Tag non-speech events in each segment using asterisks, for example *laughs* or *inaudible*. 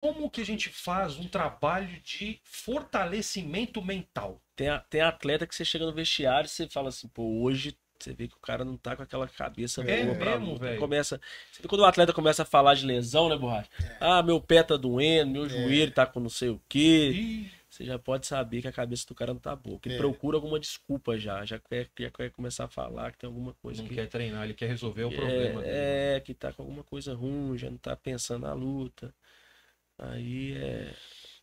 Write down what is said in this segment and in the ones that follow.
como que a gente faz um trabalho de fortalecimento mental? Tem, tem atleta que você chega no vestiário e você fala assim, pô, hoje você vê que o cara não tá com aquela cabeça é boa pra mesmo, Começa. Você vê quando o atleta começa a falar de lesão, né, borracha? É. Ah, meu pé tá doendo, meu é. joelho tá com não sei o quê. Você já pode saber que a cabeça do cara não tá boa. Que é. procura alguma desculpa já. Já quer, já quer começar a falar que tem alguma coisa. Não que... quer treinar, ele quer resolver o problema. É, dele. é, que tá com alguma coisa ruim, já não tá pensando na luta. Aí é,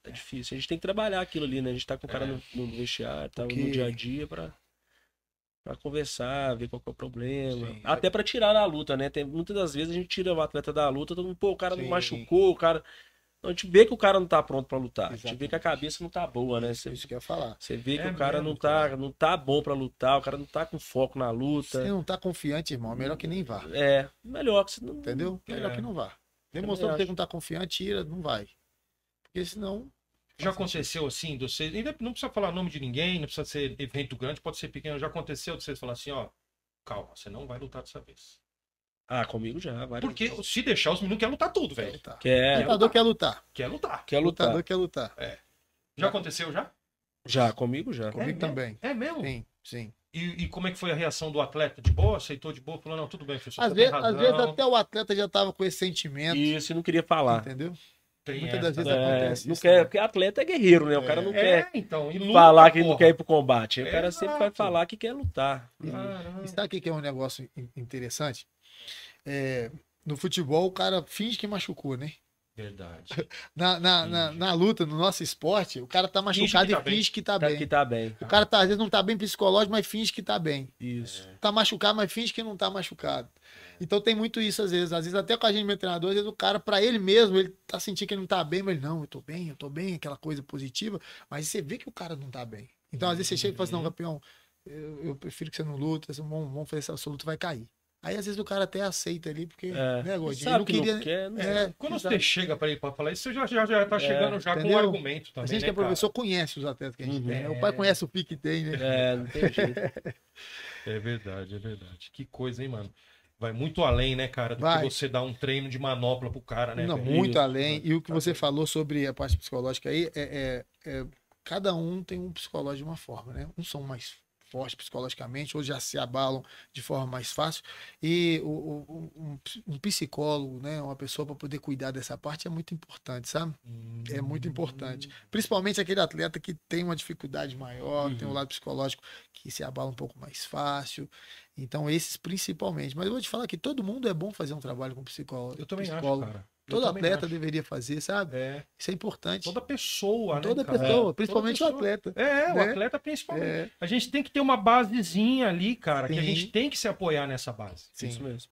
é difícil. A gente tem que trabalhar aquilo ali, né? A gente tá com o cara é. no, no vestiário, tá Porque... no dia a dia pra, pra conversar, ver qual é o problema. Sim, é. Até pra tirar da luta, né? Tem, muitas das vezes a gente tira o atleta da luta, todo mundo, pô, o cara Sim. não machucou, o cara. a gente vê que o cara não tá pronto pra lutar. Exatamente. A gente vê que a cabeça não tá boa, né? Você, é isso que eu ia falar. Você vê que é o cara não tá, não tá bom pra lutar, o cara não tá com foco na luta. Se não tá confiante, irmão, melhor que nem vá. É, melhor que você não. Entendeu? Melhor que não vá. Demonstrou que não tá confiante, tira, não vai. Porque senão. Já aconteceu assim, de vocês. Ainda não precisa falar nome de ninguém, não precisa ser evento grande, pode ser pequeno. Já aconteceu de vocês falar assim, ó, calma, você não vai lutar dessa vez. Ah, comigo já, Vai Porque se deixar, os meninos querem lutar tudo, velho. Quer. Lutador quer lutar. Quer lutar. Quer lutar. Lutador quer lutar. É. Já aconteceu já? Já, comigo já. Comigo é também. É mesmo? Sim, sim. E, e, como é que foi a reação do atleta? De boa? Aceitou de boa? Falou, não, tudo bem, professor. Às, vezes, às vezes até o atleta já estava com esse sentimento. Isso, e não queria falar. Entendeu? Tem Muitas das vezes né? é, acontece. Não isso, quer, né? Porque atleta é guerreiro, né? O cara não é, quer então, luta, falar que porra. não quer ir pro combate. O cara sempre vai falar que quer lutar. Está E, sabe o que é um negócio interessante? É, no futebol, o cara finge que machucou, né? Verdade. *laughs* Na, na, na, na, luta, no nosso esporte, o cara tá machucado finge tá e finge que tá, bem. Tá que tá bem. O cara tá, às vezes não tá bem psicológico, mas finge que tá bem. Isso. É. Tá machucado, mas finge que não tá machucado. É. Então tem muito isso às vezes. Às vezes até com a gente, meu treinador, às vezes o cara, para ele mesmo, ele tá sentindo que ele não tá bem, mas ele, não, eu tô bem, eu tô bem, aquela coisa positiva. Mas você vê que o cara não tá bem. Então às vezes você chega e fala assim, não, uhum. campeão, eu, eu prefiro que você não luta, vamos, vamos fazer essa sua luta, vai cair. Aí às vezes o cara até aceita ali, porque é, né, Gordinho? não queria. Não quer, não né? é, é, quando você chega para ele para falar isso, você já, já, já tá é, chegando já entendeu? com um argumento também. A gente né, que é né, professor cara? conhece os atletas que a gente uhum. tem. Né? O pai é. conhece o pique que tem, né? É, não tem jeito. *laughs* é verdade, é verdade. Que coisa, hein, mano? Vai muito além, né, cara, do Vai. que você dar um treino de manopla pro cara, né? Não, velho? muito além. E o que você falou sobre a parte psicológica aí é, é cada um tem um psicológico de uma forma, né? Uns são mais forte psicologicamente, ou já se abalam de forma mais fácil. E o, o, um, um, psicólogo, né, uma pessoa para poder cuidar dessa parte é muito importante, sabe? É uhum. É muito importante. Principalmente aquele atleta que tem uma dificuldade maior, uhum. tem um uhum. lado psicológico que se abala um pouco mais fácil. Então, esses principalmente. Mas eu vou te falar que todo mundo é bom fazer um trabalho com psicólogo. Eu também psicólogo. acho, cara. Todo atleta acho. deveria fazer, sabe? É. Isso é importante. Toda pessoa, né, Toda né? Cara? Pessoa, é. principalmente Toda pessoa, principalmente o atleta. É, né? o atleta principalmente. É. A gente tem que ter uma basezinha ali, cara, Sim. que a gente tem que se apoiar nessa base. Sim. Isso mesmo.